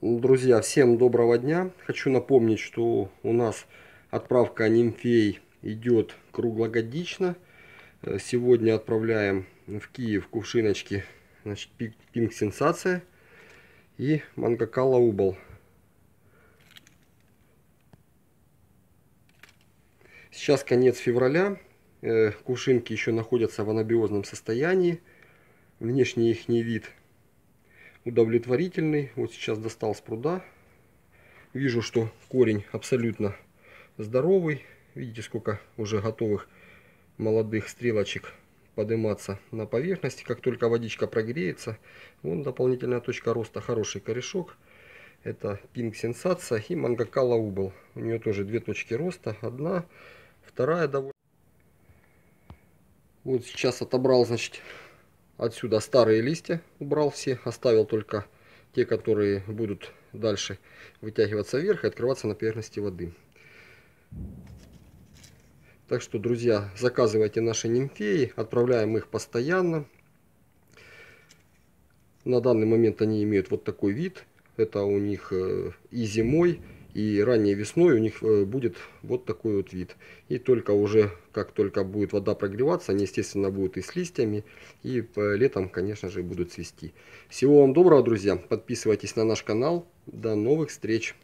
Друзья, всем доброго дня. Хочу напомнить, что у нас отправка нимфей идет круглогодично. Э, сегодня отправляем в Киев кувшиночки значит, Пинг Сенсация и Мангакала Убал. Сейчас конец февраля. Э, кувшинки еще находятся в анабиозном состоянии. Внешний их не вид – удовлетворительный. Вот сейчас достал с пруда. Вижу, что корень абсолютно здоровый. Видите, сколько уже готовых молодых стрелочек подниматься на поверхности. Как только водичка прогреется, вон дополнительная точка роста, хороший корешок. Это пинг сенсация и мангакала убыл. У нее тоже две точки роста. Одна, вторая довольно... Вот сейчас отобрал, значит, Отсюда старые листья убрал все, оставил только те, которые будут дальше вытягиваться вверх и открываться на поверхности воды. Так что, друзья, заказывайте наши нимфеи, отправляем их постоянно. На данный момент они имеют вот такой вид. Это у них э, и зимой, и ранней весной у них э, будет вот такой вот вид. И только уже, как только будет вода прогреваться, они, естественно, будут и с листьями, и летом, конечно же, будут цвести. Всего вам доброго, друзья. Подписывайтесь на наш канал. До новых встреч!